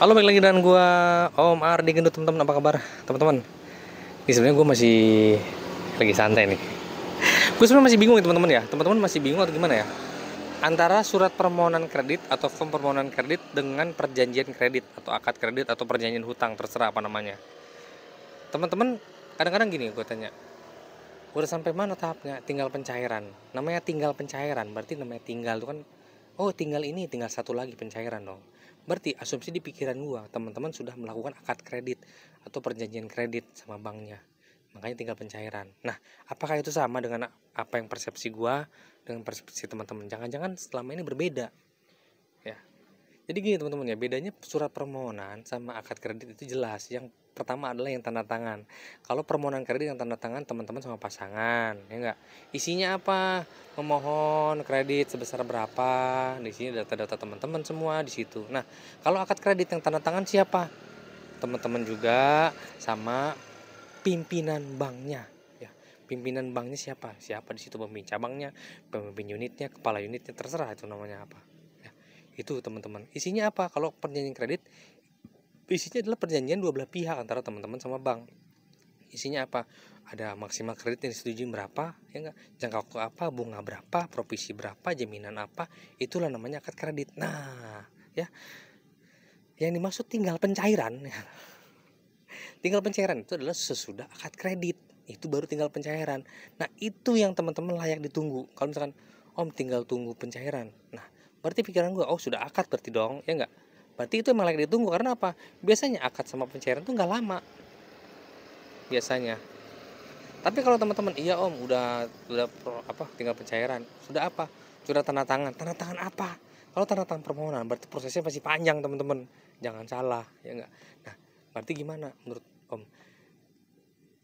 Halo balik lagi dengan gue Om Ardi Gendut teman-teman apa kabar teman-teman? Ini sebenarnya gue masih lagi santai nih. Gue sebenarnya masih bingung ya teman-teman ya. Teman-teman masih bingung atau gimana ya? Antara surat permohonan kredit atau form permohonan kredit dengan perjanjian kredit atau akad kredit atau perjanjian hutang terserah apa namanya. Teman-teman kadang-kadang gini gue tanya. Udah sampai mana tahapnya? Tinggal pencairan. Namanya tinggal pencairan berarti namanya tinggal itu kan oh tinggal ini tinggal satu lagi pencairan dong berarti asumsi di pikiran gua teman-teman sudah melakukan akad kredit atau perjanjian kredit sama banknya makanya tinggal pencairan nah apakah itu sama dengan apa yang persepsi gua dengan persepsi teman-teman jangan-jangan selama ini berbeda jadi gini teman-teman ya bedanya surat permohonan sama akad kredit itu jelas yang pertama adalah yang tanda tangan kalau permohonan kredit yang tanda tangan teman-teman sama pasangan ya enggak isinya apa memohon kredit sebesar berapa di sini data-data teman-teman semua di situ nah kalau akad kredit yang tanda tangan siapa teman-teman juga sama pimpinan banknya ya pimpinan banknya siapa siapa di situ pemimpin cabangnya pemimpin unitnya kepala unitnya terserah itu namanya apa itu teman-teman isinya apa kalau perjanjian kredit isinya adalah perjanjian dua belah pihak antara teman-teman sama bank isinya apa ada maksimal kredit yang disetujui berapa ya enggak jangka waktu apa bunga berapa provisi berapa jaminan apa itulah namanya akad kredit nah ya yang dimaksud tinggal pencairan ya. tinggal pencairan itu adalah sesudah akad kredit itu baru tinggal pencairan nah itu yang teman-teman layak ditunggu kalau misalkan om tinggal tunggu pencairan nah berarti pikiran gue oh sudah akad berarti dong ya nggak berarti itu emang lagi ditunggu karena apa biasanya akad sama pencairan tuh nggak lama biasanya tapi kalau teman-teman iya om udah udah apa tinggal pencairan sudah apa sudah tanda tangan tanda tangan apa kalau tanda tangan permohonan berarti prosesnya masih panjang teman-teman jangan salah ya enggak nah berarti gimana menurut om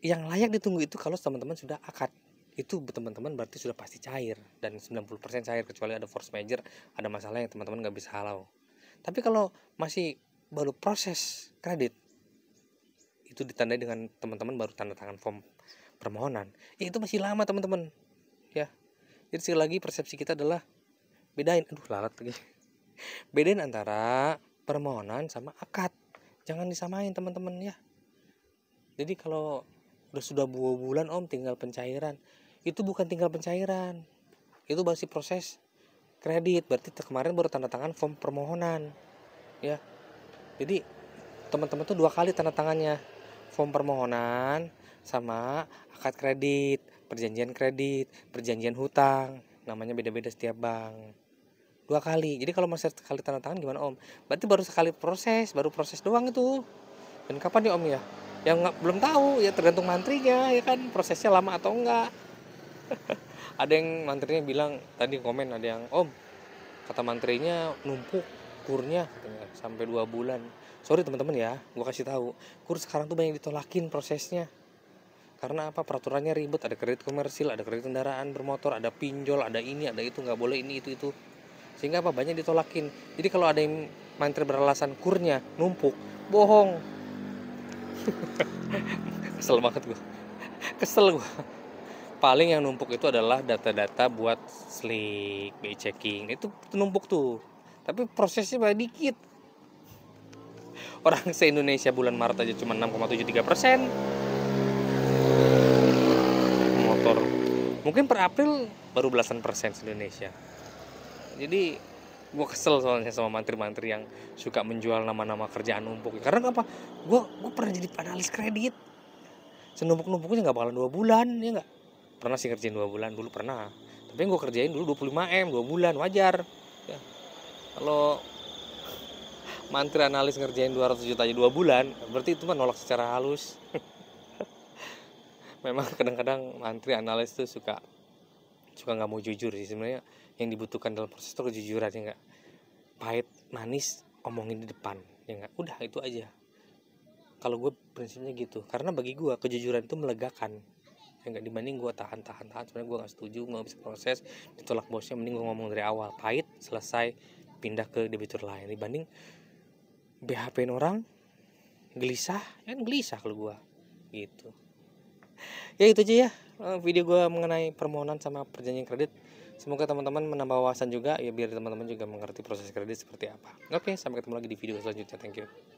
yang layak ditunggu itu kalau teman-teman sudah akad itu teman-teman berarti sudah pasti cair dan 90% cair kecuali ada force major ada masalah yang teman-teman nggak bisa halau tapi kalau masih baru proses kredit itu ditandai dengan teman-teman baru tanda tangan form permohonan ya itu masih lama teman-teman ya jadi sekali lagi persepsi kita adalah bedain aduh lalat lagi bedain antara permohonan sama akad jangan disamain teman-teman ya jadi kalau sudah dua bulan om tinggal pencairan itu bukan tinggal pencairan itu masih proses kredit berarti kemarin baru tanda tangan form permohonan ya jadi teman-teman tuh dua kali tanda tangannya form permohonan sama akad kredit perjanjian kredit perjanjian hutang namanya beda-beda setiap bank dua kali jadi kalau masih sekali tanda tangan gimana om berarti baru sekali proses baru proses doang itu dan kapan ya om ya yang nggak belum tahu ya tergantung mantrinya ya kan prosesnya lama atau enggak ada yang mantrinya bilang tadi komen ada yang om kata mantrinya numpuk kurnya katanya sampai dua bulan sorry teman-teman ya gue kasih tahu kur sekarang tuh banyak ditolakin prosesnya karena apa peraturannya ribet ada kredit komersil ada kredit kendaraan bermotor ada pinjol ada ini ada itu nggak boleh ini itu itu sehingga apa banyak ditolakin jadi kalau ada yang mantri beralasan kurnya numpuk bohong kesel banget gue kesel gue paling yang numpuk itu adalah data-data buat slick BI checking nah, itu numpuk tuh tapi prosesnya banyak dikit orang se Indonesia bulan Maret aja cuma 6,73 persen motor mungkin per April baru belasan persen se Indonesia jadi gue kesel soalnya sama mantri-mantri yang suka menjual nama-nama kerjaan numpuk karena apa gue gue pernah jadi analis kredit senumpuk-numpuknya nggak bakalan dua bulan ya nggak pernah sih kerjain dua bulan dulu pernah tapi gue kerjain dulu 25 m dua bulan wajar ya. kalau mantri analis ngerjain 200 juta aja dua bulan berarti itu mah nolak secara halus memang kadang-kadang mantri analis tuh suka suka nggak mau jujur sih sebenarnya yang dibutuhkan dalam proses itu kejujuran ya nggak pahit manis omongin di depan ya nggak udah itu aja kalau gue prinsipnya gitu karena bagi gue kejujuran itu melegakan Ya, nggak dibanding gue tahan tahan tahan sebenarnya gue nggak setuju nggak bisa proses ditolak bosnya mending gue ngomong dari awal pahit selesai pindah ke debitur lain dibanding BHP orang gelisah ya kan gelisah kalau gue gitu ya itu aja ya eh, video gue mengenai permohonan sama perjanjian kredit semoga teman-teman menambah wawasan juga ya biar teman-teman juga mengerti proses kredit seperti apa oke sampai ketemu lagi di video selanjutnya thank you